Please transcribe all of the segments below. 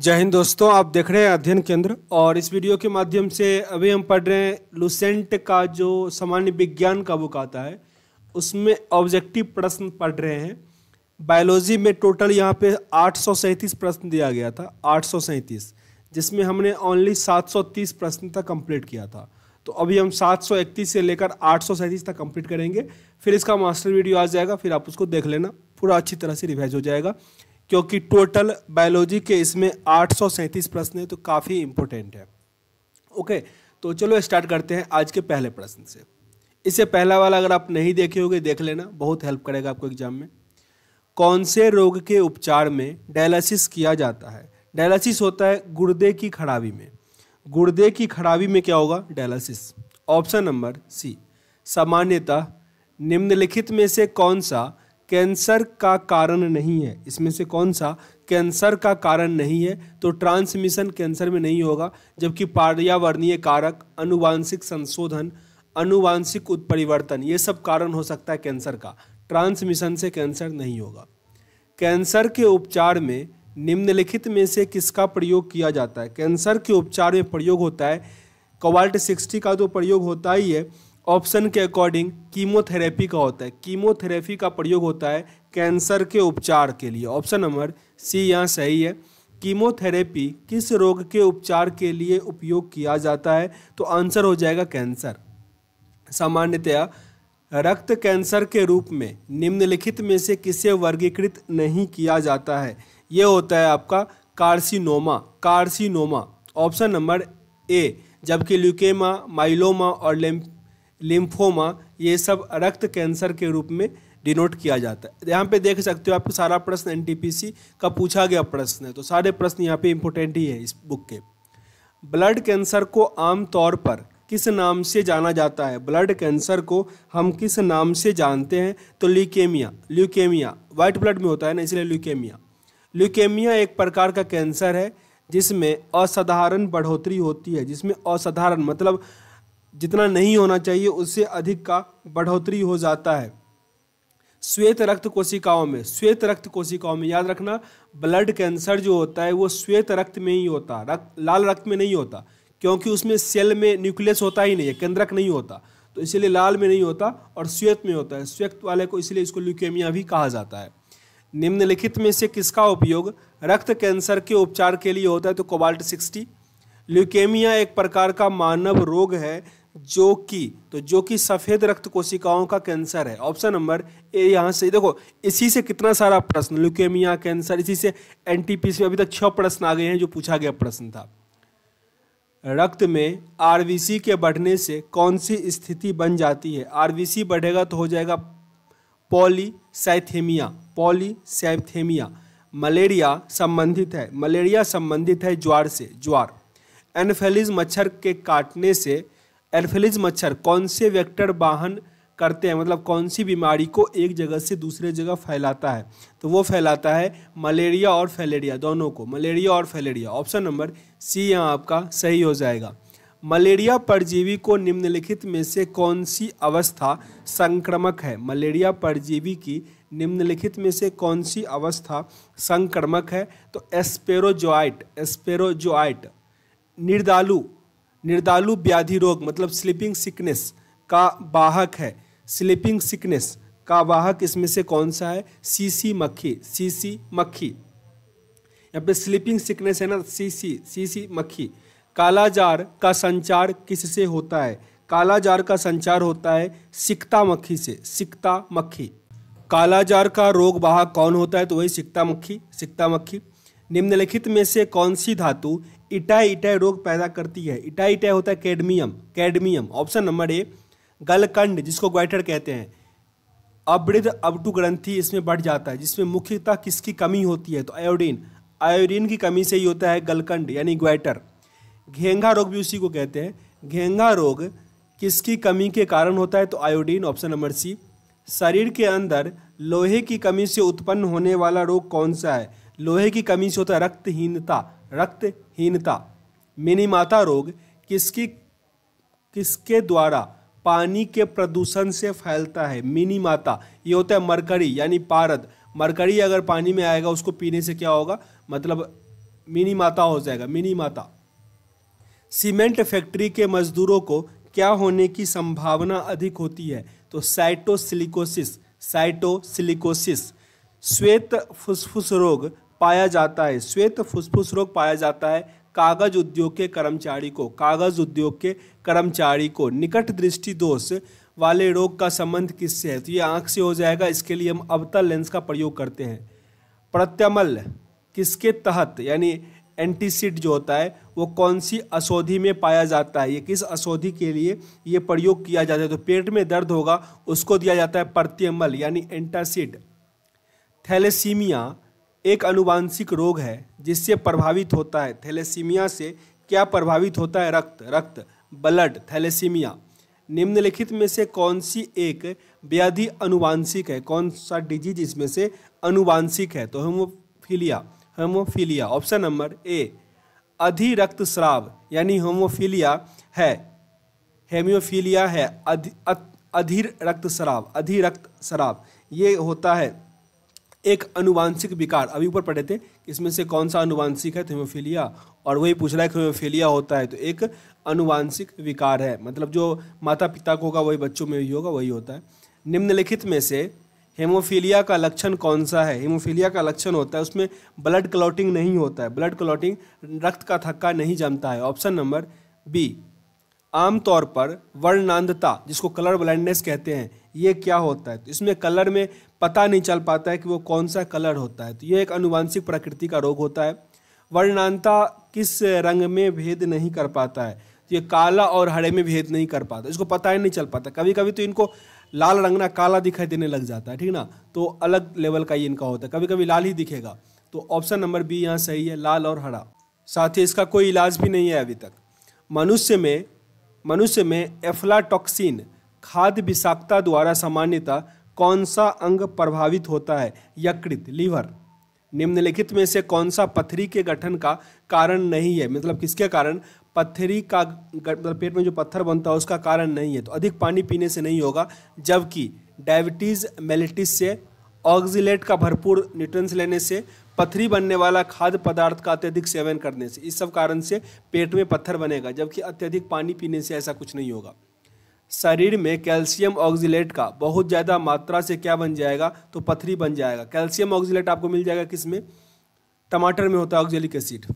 जय हिंद दोस्तों आप देख रहे हैं अध्ययन केंद्र और इस वीडियो के माध्यम से अभी हम पढ़ रहे हैं लुसेंट का जो सामान्य विज्ञान का बुक आता है उसमें ऑब्जेक्टिव प्रश्न पढ़ रहे हैं बायोलॉजी में टोटल यहाँ पे आठ प्रश्न दिया गया था आठ जिसमें हमने ओनली 730 प्रश्न तक कंप्लीट किया था तो अभी हम 731 से लेकर आठ तक कंप्लीट करेंगे फिर इसका मास्टर वीडियो आ जाएगा फिर आप उसको देख लेना पूरा अच्छी तरह से रिवाइज हो जाएगा क्योंकि टोटल बायोलॉजी के इसमें आठ प्रश्न है तो काफ़ी इम्पोर्टेंट है ओके तो चलो स्टार्ट करते हैं आज के पहले प्रश्न से इससे पहला वाला अगर आप नहीं देखे होगे देख लेना बहुत हेल्प करेगा आपको एग्जाम में कौन से रोग के उपचार में डायलिसिस किया जाता है डायलिसिस होता है गुर्दे की खराबी में गुर्दे की खराबी में क्या होगा डायलिसिस ऑप्शन नंबर सी सामान्यतः निम्नलिखित में से कौन सा कैंसर का कारण नहीं है इसमें से कौन सा कैंसर का कारण नहीं है तो ट्रांसमिशन कैंसर में नहीं होगा जबकि पर्यावरणीय कारक अनुवांशिक संशोधन अनुवांशिक उत्परिवर्तन ये सब कारण हो सकता है कैंसर का ट्रांसमिशन से कैंसर नहीं होगा कैंसर के उपचार में निम्नलिखित में से किसका प्रयोग किया जाता है कैंसर के उपचार में प्रयोग होता है कोवाल्ट सिक्सटी का तो प्रयोग होता ही है ऑप्शन के अकॉर्डिंग कीमोथेरेपी का होता है कीमोथेरेपी का प्रयोग होता है कैंसर के उपचार के लिए ऑप्शन नंबर सी यहाँ सही है कीमोथेरेपी किस रोग के उपचार के लिए उपयोग किया जाता है तो आंसर हो जाएगा कैंसर सामान्यतया रक्त कैंसर के रूप में निम्नलिखित में से किसे वर्गीकृत नहीं किया जाता है यह होता है आपका carcinoma carcinoma option number A जबकि ल्यूकेमा माइलोमा और लेम लिम्फोमा ये सब रक्त कैंसर के रूप में डिनोट किया जाता है यहाँ पे देख सकते हो आपको सारा प्रश्न एन का पूछा गया प्रश्न है तो सारे प्रश्न यहाँ पे इम्पोर्टेंट ही है इस बुक के ब्लड कैंसर को आम तौर पर किस नाम से जाना जाता है ब्लड कैंसर को हम किस नाम से जानते हैं तो ल्यूकेमिया ल्यूकेमिया व्हाइट ब्लड में होता है ना इसलिए ल्यूकेमिया ल्यूकेमिया एक प्रकार का कैंसर है जिसमें असाधारण बढ़ोतरी होती है जिसमें असाधारण मतलब जितना नहीं होना चाहिए उससे अधिक का बढ़ोतरी हो जाता है श्वेत रक्त कोशिकाओं में श्वेत रक्त कोशिकाओं में याद रखना ब्लड कैंसर जो होता है वो श्वेत रक्त में ही होता रक्त लाल रक्त में नहीं होता क्योंकि उसमें सेल में न्यूक्लियस होता ही नहीं है केंद्रक नहीं होता तो इसीलिए लाल में नहीं होता और श्वेत में होता है श्वेत वाले को इसलिए इसको ल्यूकेमिया भी कहा जाता है निम्नलिखित में से किसका उपयोग रक्त कैंसर के उपचार के लिए होता है तो कोबाल्ट सिक्सटी ल्यूकेमिया एक प्रकार का मानव रोग है जो कि तो जो कि सफ़ेद रक्त कोशिकाओं का कैंसर है ऑप्शन नंबर ए यहाँ से देखो इसी से कितना सारा प्रश्न ल्यूकेमिया कैंसर इसी से एन में अभी तक छह प्रश्न आ गए हैं जो पूछा गया प्रश्न था रक्त में आरबीसी के बढ़ने से कौन सी स्थिति बन जाती है आरबीसी बढ़ेगा तो हो जाएगा पॉलीसाइथेमिया पॉलीसाइथेमिया मलेरिया संबंधित है मलेरिया संबंधित है ज्वार से ज्वार एनफेलिज मच्छर के काटने से एल्फेलिज मच्छर कौन से वेक्टर वाहन करते हैं मतलब कौन सी बीमारी को एक जगह से दूसरे जगह फैलाता है तो वो फैलाता है मलेरिया और फैलेरिया दोनों को मलेरिया और फैलेरिया ऑप्शन नंबर सी यहाँ आपका सही हो जाएगा मलेरिया परजीवी को निम्नलिखित में से कौन सी अवस्था संक्रमक है मलेरिया परजीवी की निम्नलिखित में से कौन सी अवस्था संक्रमक है तो एस्पेरोजोआइट एस्पेरोजोआइट निर्दालु निर्दालु व्याधि रोग मतलब स्लीपिंग सिकनेस का वाहक है स्लीपिंग सिकनेस का वाहक इसमें से कौन सा है सीसी मक्खी सीसी मक्खी यहाँ पे स्लीपिंग सिकनेस है ना सीसी सीसी मक्खी कालाजार का संचार किससे होता है कालाजार का संचार होता है सिकता मक्खी से सिकता मक्खी कालाजार का रोग वाहक कौन होता है तो वही सिकता मक्खी सिकता मक्खी निम्नलिखित में से कौन सी धातु इटा इटा रोग पैदा करती है इटा इटा होता है cadmium cadmium option number A गलकंड जिसको ग्वाइटर कहते हैं अवृद्ध अवटु ग्रंथि इसमें बढ़ जाता है जिसमें मुख्यतः किसकी कमी होती है तो आयोडीन आयोडीन की कमी से ही होता है गलकंड यानी ग्वाइटर घेंगा रोग भी उसी को कहते हैं घेंगा रोग किसकी कमी के कारण होता है तो आयोडीन ऑप्शन नंबर सी शरीर के अंदर लोहे की कमी से उत्पन्न होने वाला रोग कौन सा है लोहे की कमी से होता है रक्तहीनता रक्तहीनता मिनीमाता रोग किसकी किसके द्वारा पानी के प्रदूषण से फैलता है मिनीमाता ये होता है मरकरी यानी पारद मरकरी अगर पानी में आएगा उसको पीने से क्या होगा मतलब मिनी माता हो जाएगा मिनी माता सीमेंट फैक्ट्री के मजदूरों को क्या होने की संभावना अधिक होती है तो साइटोसिलिकोसिस साइटोसिलिकोसिस श्वेत फुसफुस रोग पाया जाता है श्वेत फुसफुस रोग पाया जाता है कागज उद्योग के कर्मचारी को कागज उद्योग के कर्मचारी को निकट दृष्टि दोष वाले रोग का संबंध किससे है तो ये आँख से हो जाएगा इसके लिए हम अवतल लेंस का प्रयोग करते हैं प्रत्यमल किसके तहत यानी एंटीसिड जो होता है वो कौन सी असौधि में पाया जाता है ये किस असौधि के लिए ये प्रयोग किया जाता है तो पेट में दर्द होगा उसको दिया जाता है प्रत्यमल यानी एंटासिड थैलेसीमिया एक अनुवांशिक रोग है जिससे प्रभावित होता है थैलेसीमिया से क्या प्रभावित होता है रक्त रक्त ब्लड थैलेसीमिया निम्नलिखित में से कौन सी एक व्याधि अनुवांशिक है कौन सा डिजीज इसमें से अनुवांशिक है तो haemophilia haemophilia option number A अधि रक्त श्राव यानी होमोफीलिया है हेमियोफीलिया है अधि अधिर रक्त श्राव अधि रक्त श्राव ये होता है एक अनुवांशिक विकार अभी ऊपर पढ़े थे इसमें से कौन सा अनुवांशिक है थीमोफीलिया और वही पूछ रहा है थीमोफीलिया होता है तो एक अनुवांशिक विकार है मतलब जो माता पिता को होगा वही बच्चों में भी होगा वही होता है निम्नलिखित में से हेमोफीलिया का लक्षण कौन सा है हेमोफीलिया का लक्षण होता है उसमें ब्लड क्लॉटिंग नहीं होता है ब्लड क्लॉटिंग रक्त का थक्का नहीं जमता है ऑप्शन नंबर बी आमतौर पर वर्णांधता जिसको कलर ब्लाइंडनेस कहते हैं ये क्या होता है तो इसमें कलर में पता नहीं चल पाता है कि वो कौन सा कलर होता है तो ये एक अनुवांशिक प्रकृति का रोग होता है वर्णांता किस रंग में भेद नहीं कर पाता है तो ये काला और हरे में भेद नहीं कर पाता इसको पता ही नहीं चल पाता कभी कभी तो इनको लाल रंगना काला दिखाई देने लग जाता है ठीक ना तो अलग लेवल का ये इनका होता है कभी कभी लाल ही दिखेगा तो ऑप्शन नंबर बी यहाँ सही है लाल और हरा साथ ही इसका कोई इलाज भी नहीं है अभी तक मनुष्य में मनुष्य में एफ्लाटॉक्सिन खाद्य विषाक्ता द्वारा सामान्यतः कौन सा अंग प्रभावित होता है यकृत लीवर निम्नलिखित में से कौन सा पथरी के गठन का कारण नहीं है मतलब किसके कारण पत्थरी का मतलब पेट में जो पत्थर बनता है उसका कारण नहीं है तो अधिक पानी पीने से नहीं होगा जबकि डायबिटीज़ मेलिटिस से ऑक्जिलेट का भरपूर न्यूट्रंस लेने से पथरी बनने वाला खाद्य पदार्थ का अत्यधिक सेवन करने से इस सब कारण से पेट में पत्थर बनेगा जबकि अत्यधिक पानी पीने से ऐसा कुछ नहीं होगा शरीर में कैल्शियम ऑक्जिलेट का बहुत ज़्यादा मात्रा से क्या बन जाएगा तो पथरी बन जाएगा कैल्शियम ऑक्जिलेट आपको मिल जाएगा किस में टमाटर में होता है ऑक्जेलिक एसिड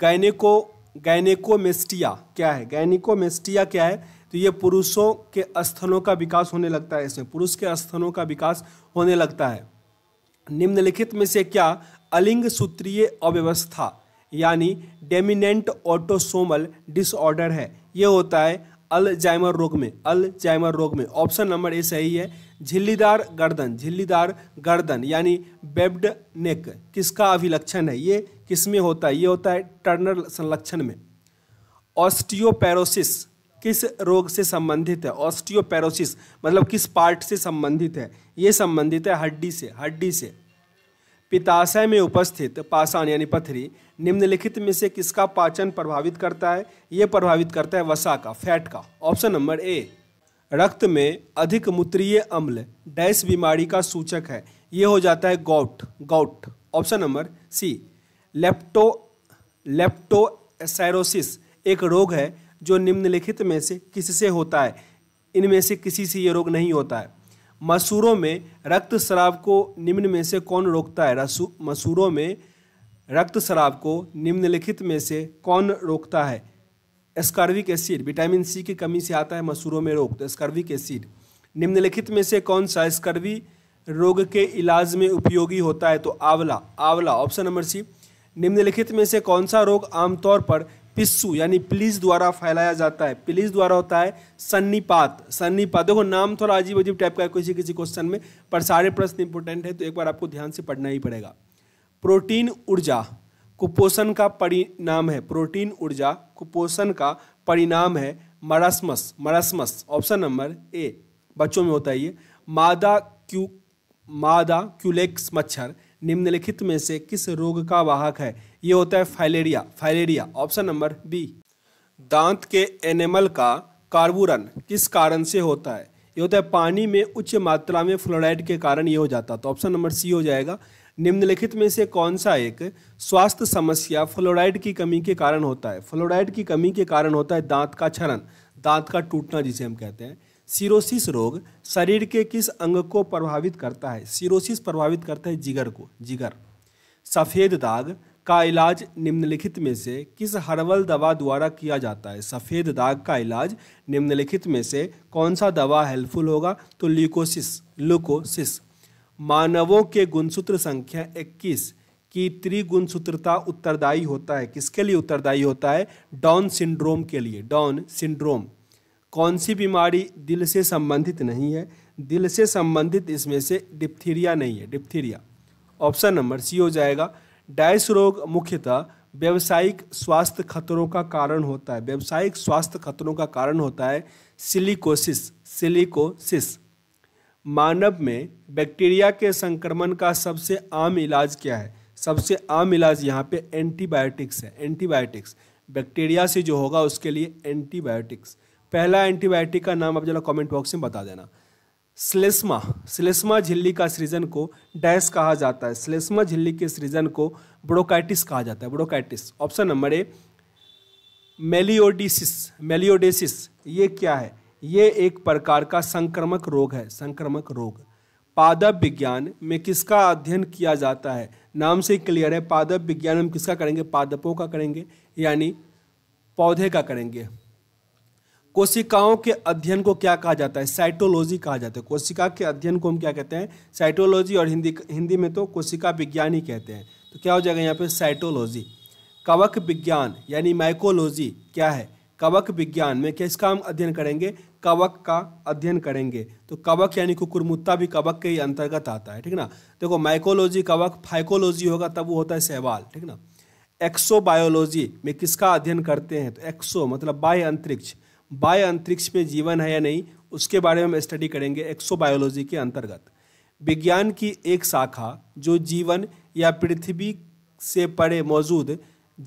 गैनेको गैनेकोमेस्टिया क्या है गैनिकोमेस्टिया क्या है तो ये पुरुषों के स्थलों का विकास होने लगता है इसमें पुरुष के स्थलों का विकास होने लगता है निम्नलिखित में से क्या अलिंग सूत्रीय अव्यवस्था यानी डेमिनेंट ऑटोसोमल डिसऑर्डर है ये होता है अल्जाइमर रोग में अल्जाइमर रोग में ऑप्शन नंबर ए सही है झिल्लीदार गर्दन झिल्लीदार गर्दन यानी बेब्ड नेक किसका अभिलक्षण है ये किस में होता है ये होता है टर्नर संलक्षण में ऑस्टियोपैरोसिस किस रोग से संबंधित है ऑस्टियोपैरोसिस मतलब किस पार्ट से संबंधित है ये संबंधित है हड्डी से हड्डी से पिताशय में उपस्थित पाषाण यानी पथरी निम्नलिखित में से किसका पाचन प्रभावित करता है ये प्रभावित करता है वसा का फैट का ऑप्शन नंबर ए रक्त में अधिक मूत्रीय अम्ल डैश बीमारी का सूचक है ये हो जाता है gout gout option number C lepto leptospirosis एक रोग है जो निम्नलिखित में से किससे होता है इनमें से किसी से ये रोग नहीं होता है मसूरों में रक्त शराब को निम्न में से कौन रोकता है मसूरों में रक्त शराब को निम्नलिखित में से कौन रोकता है स्कर्विक एसिड विटामिन सी की कमी से आता है मसूरों में रोग तो स्कर्विक एसिड निम्नलिखित में से कौन सा स्कर्वी रोग के इलाज में उपयोगी होता है तो आंवला आंवला ऑप्शन नंबर सी निम्नलिखित में से कौन सा रोग आमतौर पर पिस्सू यानी प्लीज द्वारा फैलाया जाता है प्लीज द्वारा होता है सन्नीपात सन्नीपात देखो नाम थोड़ा अजीब अजीब टाइप का है किसी किसी क्वेश्चन में पर सारे प्रश्न इंपोर्टेंट है तो एक बार आपको ध्यान से पढ़ना ही पड़ेगा प्रोटीन ऊर्जा कुपोषण का परिणाम है प्रोटीन ऊर्जा कुपोषण का परिणाम है मरसमस मरसमस ऑप्शन नंबर ए बच्चों में होता है ये मादा क्यू मादा क्यूलेक्स मच्छर निम्नलिखित में से किस रोग का वाहक है ये होता है filaria filaria option number B दांत के एनिमल का कार्बुरन किस कारण से होता है ये होता है पानी में उच्च मात्रा में फ्लोराइड के कारण ये हो जाता तो ऑप्शन नंबर सी हो जाएगा निम्नलिखित में से कौन सा एक स्वास्थ्य समस्या फ्लोराइड की कमी के कारण होता है फ्लोराइड की कमी के कारण होता है दांत का क्षरण दांत का टूटना जिसे हम कहते हैं सिरोसिस रोग शरीर के किस अंग को प्रभावित करता है सिरोसिस प्रभावित करता है जिगर को जिगर सफ़ेद दाग का इलाज निम्नलिखित में से किस हर्बल दवा द्वारा किया जाता है सफ़ेद दाग का इलाज निम्नलिखित में से कौन सा दवा हेल्पफुल होगा तो ल्यूकोसिस ल्यूकोसिस मानवों के गुणसूत्र संख्या 21 की त्रिगुणसूत्रता उत्तरदायी होता है किसके लिए उत्तरदायी होता है डाउन सिंड्रोम के लिए डाउन सिंड्रोम कौन सी बीमारी दिल से संबंधित नहीं है दिल से संबंधित इसमें से डिप्थीरिया नहीं है डिप्थीरिया ऑप्शन नंबर सी हो जाएगा डाइस रोग मुख्यतः व्यावसायिक स्वास्थ्य खतरों का कारण होता है व्यावसायिक स्वास्थ्य खतरों का कारण होता है सिलिकोसिस सिलिकोसिस मानव में बैक्टीरिया के संक्रमण का सबसे आम इलाज क्या है सबसे आम इलाज यहाँ पे एंटीबायोटिक्स है एंटीबायोटिक्स बैक्टीरिया से जो होगा उसके लिए एंटीबायोटिक्स पहला एंटीबायोटिक का नाम आप जरा कमेंट बॉक्स में बता देना स्लेस्मा स्लेस्मा झिल्ली का सृजन को डैश कहा जाता है स्लेस्मा झिल्ली के सृजन को ब्रोकाइटिस कहा जाता है bronchitis option number A melioidosis melioidosis ये क्या है ये एक प्रकार का संक्रमक रोग है संक्रमक रोग पादप विज्ञान में किसका अध्ययन किया जाता है नाम से क्लियर है पादप विज्ञान हम किसका करेंगे पादपों का करेंगे यानी पौधे का करेंगे कोशिकाओं के अध्ययन को क्या कहा जाता है साइटोलॉजी कहा जाता है कोशिका के अध्ययन को हम क्या कहते हैं साइटोलॉजी और हिंदी हिंदी में तो कोशिका विज्ञान ही कहते हैं तो क्या हो जाएगा यहाँ पर साइटोलॉजी कवक विज्ञान यानी माइकोलॉजी क्या है कवक विज्ञान में किसका हम अध्ययन करेंगे कवक का अध्ययन करेंगे तो कवक यानी कुकुरमुत्ता भी कवक के ही अंतर्गत आता है ठीक ना देखो माइकोलॉजी कवक फाइकोलॉजी होगा तब वो होता है सहवाल ठीक ना एक्सो बायोलॉजी में किसका अध्ययन करते हैं तो एक्सो मतलब बाह्य अंतरिक्ष बाय अंतरिक्ष में जीवन है या नहीं उसके बारे में हम स्टडी करेंगे एक्सोबायोलॉजी के अंतर्गत विज्ञान की एक शाखा जो जीवन या पृथ्वी से परे मौजूद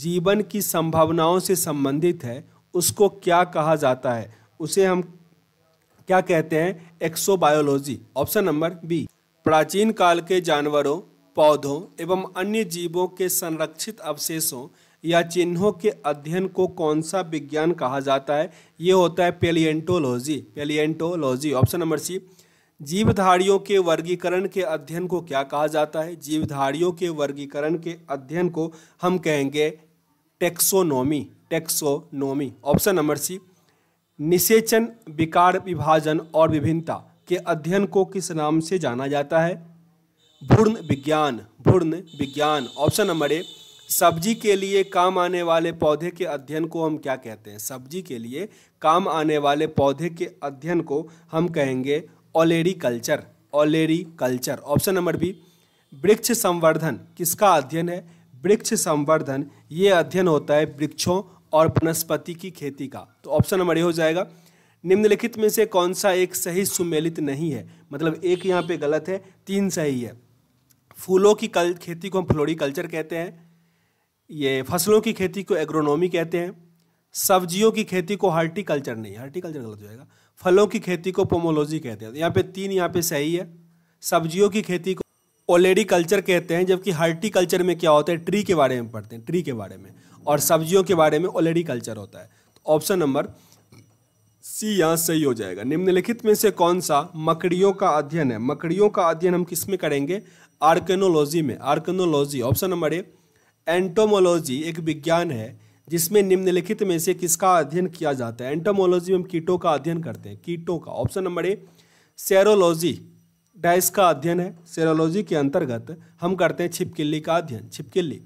जीवन की संभावनाओं से संबंधित है उसको क्या कहा जाता है उसे हम क्या कहते हैं एक्सोबायोलॉजी ऑप्शन नंबर बी प्राचीन काल के जानवरों पौधों एवं अन्य जीवों के संरक्षित अवशेषों या चिन्हों के अध्ययन को कौन सा विज्ञान कहा जाता है ये होता है palaeontology palaeontology option number C जीवधारियों के वर्गीकरण के अध्ययन को क्या कहा जाता है जीवधारियों के वर्गीकरण के अध्ययन को हम कहेंगे taxonomy taxonomy option number C निषेचन विकार विभाजन और विभिन्नता के अध्ययन को किस नाम से जाना जाता है भूर्ण विज्ञान भूर्ण विज्ञान ऑप्शन नंबर ए सब्जी के लिए काम आने वाले पौधे के अध्ययन को हम क्या कहते हैं सब्जी के लिए काम आने वाले पौधे के अध्ययन को हम कहेंगे olericulture olericulture option number B वृक्ष संवर्धन किसका अध्ययन है वृक्ष संवर्धन ये अध्ययन होता है वृक्षों और वनस्पति की खेती का तो ऑप्शन नंबर ए हो जाएगा निम्नलिखित में से कौन सा एक सही सुमेलित नहीं है मतलब एक यहाँ पे गलत है तीन सही है फूलों की कल खेती को हम फ्लोरी कल्चर कहते हैं ये फसलों की खेती को एग्रोनॉमी कहते हैं सब्जियों की खेती को हार्टिकल्चर नहीं हार्टिकल्चर गलत हो जाएगा फलों की खेती को पोमोलॉजी कहते हैं यहाँ पे तीन यहाँ पे सही है सब्जियों की खेती को ऑलरेडी कल्चर कहते हैं जबकि हार्टिकल्चर में क्या होता है ट्री के बारे में पढ़ते हैं ट्री के बारे में और सब्जियों के बारे में ऑलरेडी कल्चर होता है तो ऑप्शन नंबर सी यहाँ सही हो जाएगा निम्नलिखित में से कौन सा मकड़ियों का अध्ययन है मकड़ियों का अध्ययन हम किस में करेंगे आर्कनोलॉजी में arachnology option number A entomology एक विज्ञान है जिसमें निम्नलिखित में से किसका अध्ययन किया जाता है एंटोमोलॉजी में हम कीटों का अध्ययन करते हैं कीटों का ऑप्शन नंबर ए सेरोलॉजी डाइस का अध्ययन है सेरोलॉजी के अंतर्गत हम करते हैं छिपकिल्ली का अध्ययन छिपकिल्ली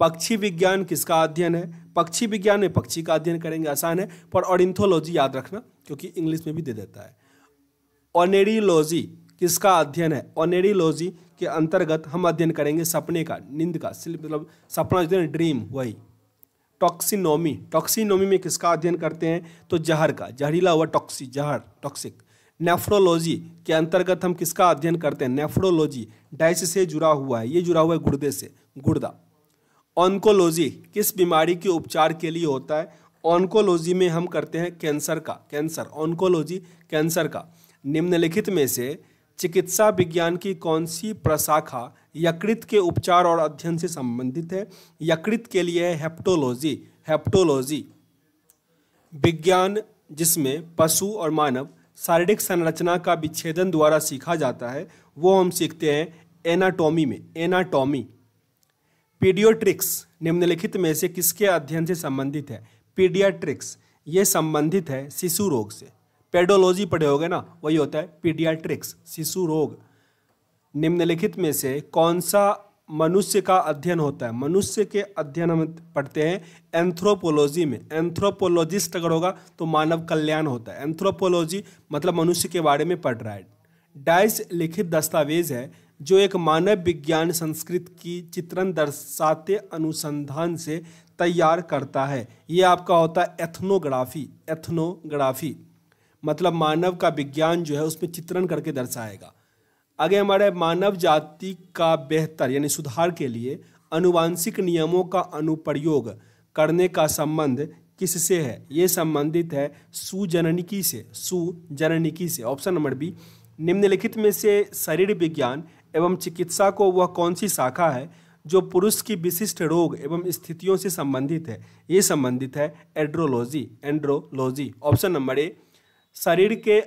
पक्षी विज्ञान किसका अध्ययन है पक्षी विज्ञान में पक्षी का अध्ययन करेंगे आसान है पर ऑडिंथोलॉजी याद रखना क्योंकि इंग्लिश में भी दे देता है ऑनेरीलॉजी किसका अध्ययन है ऑनेरीलॉजी के अंतर्गत हम अध्ययन करेंगे सपने का नींद का मतलब सपना जो है ड्रीम वही टॉक्सिनोमी टॉक्सिनोमी में किसका अध्ययन करते हैं तो जहर का जहरीला हुआ टॉक्सी जहर टॉक्सिक नेफ्रोलॉजी के अंतर्गत हम किसका अध्ययन करते हैं नेफ्रोलॉजी डाइस से जुड़ा हुआ है ये जुड़ा हुआ है गुर्दे से गुर्दा ऑन्कोलॉजी किस बीमारी के उपचार के लिए होता है ऑन्कोलॉजी में हम करते हैं कैंसर का कैंसर ऑन्कोलॉजी कैंसर का निम्नलिखित में से चिकित्सा विज्ञान की कौन सी प्रशाखा यकृत के उपचार और अध्ययन से संबंधित है यकृत के लिए है हेप्टोलॉजी हेप्टोलॉजी विज्ञान जिसमें पशु और मानव शारीरिक संरचना का विच्छेदन द्वारा सीखा जाता है वो हम सीखते हैं एनाटॉमी में एनाटॉमी पीडियोट्रिक्स निम्नलिखित में से किसके अध्ययन से संबंधित है पीडियाट्रिक्स ये संबंधित है शिशु रोग से पेडोलॉजी पढ़े होगे ना वही होता है पीडियाट्रिक्स शिशु रोग निम्नलिखित में से कौन सा मनुष्य का अध्ययन होता है मनुष्य के अध्ययन हम पढ़ते हैं एंथ्रोपोलॉजी में एंथ्रोपोलॉजिस्ट अगर होगा तो मानव कल्याण होता है एंथ्रोपोलॉजी मतलब मनुष्य के बारे में पढ़ रहा है डाइस लिखित दस्तावेज है जो एक मानव विज्ञान संस्कृत की चित्रण दर्शाते अनुसंधान से तैयार करता है ये आपका होता है एथनोग्राफी एथनोग्राफी मतलब मानव का विज्ञान जो है उसमें चित्रण करके दर्शाएगा आगे हमारे मानव जाति का बेहतर यानी सुधार के लिए अनुवांशिक नियमों का अनुप्रयोग करने का संबंध किससे है ये संबंधित है सुजननिकी से सुजननिकी से ऑप्शन नंबर बी निम्नलिखित में से शरीर विज्ञान एवं चिकित्सा को वह कौन सी शाखा है जो पुरुष की विशिष्ट रोग एवं स्थितियों से संबंधित है ये संबंधित है andrology andrology option number A शरीर के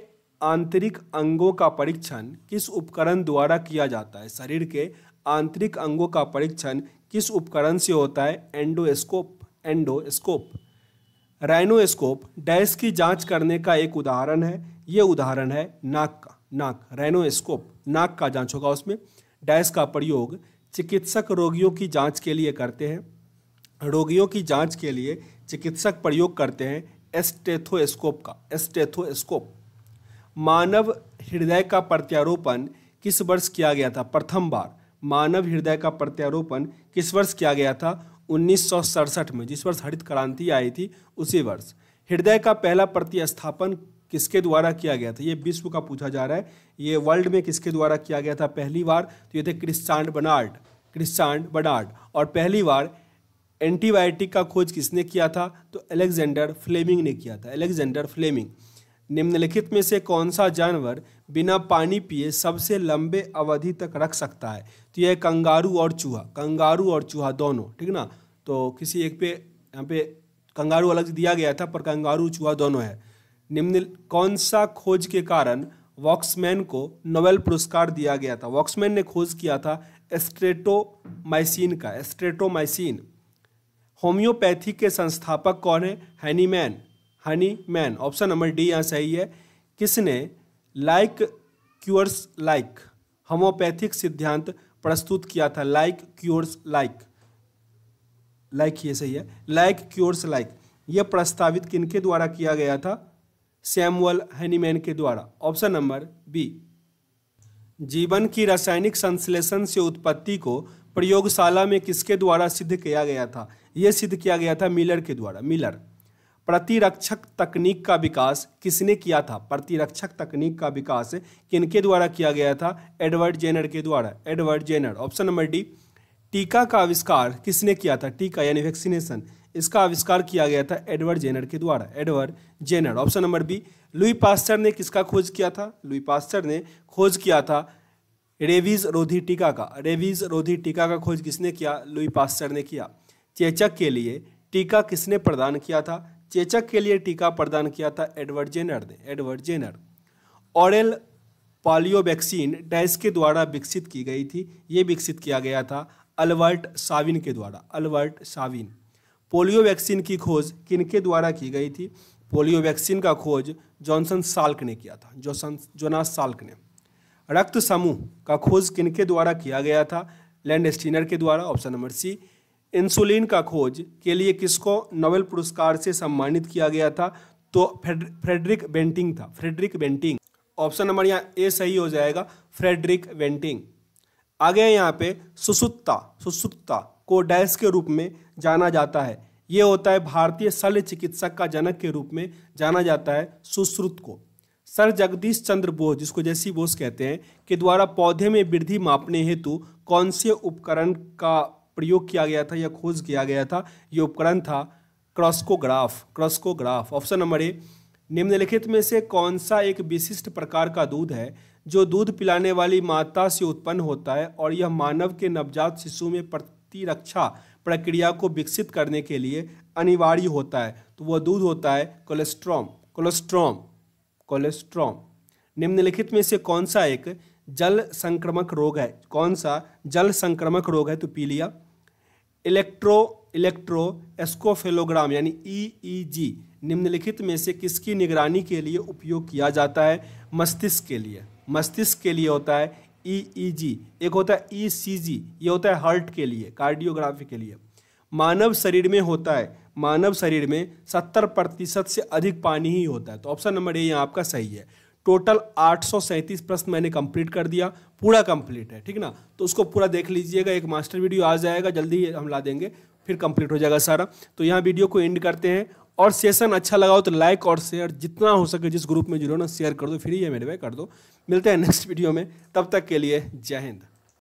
आंतरिक अंगों का परीक्षण किस उपकरण द्वारा किया जाता है शरीर के आंतरिक अंगों का परीक्षण किस उपकरण से होता है एंडोस्कोप एंडोस्कोप राइनोस्कोप डैश की जांच करने का एक उदाहरण है ये उदाहरण है नाक का नाक राइनोस्कोप नाक का जांच होगा उसमें डैश का प्रयोग चिकित्सक रोगियों की जांच के लिए करते हैं रोगियों की जांच के लिए चिकित्सक प्रयोग करते हैं एस्टेथोस्कोप का एस्टेथोस्कोप मानव हृदय का प्रत्यारोपण किस वर्ष किया गया था प्रथम बार मानव हृदय का प्रत्यारोपण किस वर्ष किया गया था उन्नीस में जिस वर्ष हरित क्रांति आई थी उसी वर्ष हृदय का पहला प्रतिस्थापन किसके द्वारा किया गया था ये विश्व का पूछा जा रहा है ये वर्ल्ड में किसके द्वारा किया गया था पहली बार तो ये थे क्रिस्टांड बनार्ड क्रिस्टांड बनार्ड और पहली बार एंटीबायोटिक का खोज किसने किया था तो एलेक्जेंडर फ्लेमिंग ने किया था एलेक्जेंडर फ्लेमिंग निम्नलिखित में से कौन सा जानवर बिना पानी पिए सबसे लंबे अवधि तक रख सकता है तो यह कंगारू और चूहा कंगारू और चूहा दोनों ठीक ना तो किसी एक पे यहाँ पे कंगारू अलग दिया गया था पर कंगारू चूहा दोनों है निम्न कौन सा खोज के कारण वॉक्समैन को नोबेल पुरस्कार दिया गया था वॉक्समैन ने खोज किया था एस्ट्रेटोमाइसिन का एस्ट्रेटोमाइसिन होम्योपैथी के संस्थापक कौन है Hahnemann Hahnemann option number D यहाँ सही है किसने लाइक क्योर्स लाइक होम्योपैथिक सिद्धांत प्रस्तुत किया था लाइक क्योर्स लाइक लाइक ये सही है लाइक क्योर्स लाइक यह प्रस्तावित किनके द्वारा किया गया था सैमुअल हैनीमैन के द्वारा ऑप्शन नंबर बी जीवन की रासायनिक संश्लेषण से उत्पत्ति को प्रयोगशाला में किसके द्वारा सिद्ध किया गया था यह सिद्ध किया गया था मिलर के द्वारा मिलर प्रतिरक्षक तकनीक का विकास किसने किया था प्रतिरक्षक तकनीक का विकास किनके द्वारा किया गया था एडवर्ड जेनर के द्वारा Edward Jenner option number D टीका का आविष्कार किसने किया था टीका यानी वैक्सीनेशन इसका आविष्कार किया गया था एडवर्ड जेनर के द्वारा Edward Jenner option number B Louis Pasteur ने किसका खोज किया था लुई पास्टर ने खोज किया था रेविज रोधी टीका का रेवीज रोधी टीका का खोज किसने किया लुई पास्टर ने किया चेचक के लिए टीका किसने प्रदान किया था चेचक के लिए टीका प्रदान किया था एडवर्ड जेनर ने Edward Jenner oral polio vaccine dash के द्वारा विकसित की गई थी ये विकसित किया गया था अल्बर्ट साविन के द्वारा अल्बर्ट साविन पोलियो वैक्सीन की खोज किनके द्वारा की गई थी पोलियो वैक्सीन का खोज जॉनसन साल्क ने किया था जोसन जोनास साल्क ने रक्त समूह का खोज किनके द्वारा किया गया था लैंड स्टीनर के द्वारा ऑप्शन नंबर सी इंसुलिन का खोज के लिए किसको नोबेल पुरस्कार से सम्मानित किया गया था तो फ्रेडरिक बेंटिंग था फ्रेडरिक बेंटिंग ऑप्शन नंबर यहाँ ए सही हो जाएगा फ्रेडरिक बेंटिंग आगे यहाँ पे सुसुत्ता सुसुत्ता को डैश के रूप में जाना जाता है ये होता है भारतीय शल्य चिकित्सक का जनक के रूप में जाना जाता है सुश्रुत को सर जगदीश चंद्र बोस जिसको जैसी बोस कहते हैं के द्वारा पौधे में वृद्धि मापने हेतु कौन से उपकरण का प्रयोग किया गया था या खोज किया गया था यह उपकरण था क्रॉस्कोग्राफ क्रॉस्कोग्राफ ऑप्शन नंबर ए निम्नलिखित में से कौन सा एक विशिष्ट प्रकार का दूध है जो दूध पिलाने वाली माता से उत्पन्न होता है और यह मानव के नवजात शिशु में प्रतिरक्षा प्रक्रिया को विकसित करने के लिए अनिवार्य होता है तो वह दूध होता है कोलेस्ट्रॉम कोलेस्ट्रॉम कोलेस्ट्रॉम निम्नलिखित में से कौन सा एक जल संक्रमक रोग है कौन सा जल संक्रमक रोग है तो पीलिया इलेक्ट्रो इलेक्ट्रो एस्कोफेलोग्राम यानी ईईजी e e निम्नलिखित में से किसकी निगरानी के लिए उपयोग किया जाता है मस्तिष्क के लिए मस्तिष्क के लिए होता है ईईजी e एक होता है ईसीजी ये होता है हार्ट के लिए कार्डियोग्राफी के लिए मानव शरीर में होता है मानव शरीर में सत्तर प्रतिशत से अधिक पानी ही होता है तो ऑप्शन नंबर ए यहाँ आपका सही है टोटल आठ प्रश्न मैंने कंप्लीट कर दिया पूरा कंप्लीट है ठीक ना तो उसको पूरा देख लीजिएगा एक मास्टर वीडियो आ जाएगा जल्दी हम ला देंगे फिर कंप्लीट हो जाएगा सारा तो यहाँ वीडियो को एंड करते हैं और सेशन अच्छा लगा हो तो लाइक और शेयर जितना हो सके जिस ग्रुप में जुड़ो ना शेयर कर दो फ्री है मेरे भाई कर दो मिलते हैं नेक्स्ट वीडियो में तब तक के लिए जय हिंद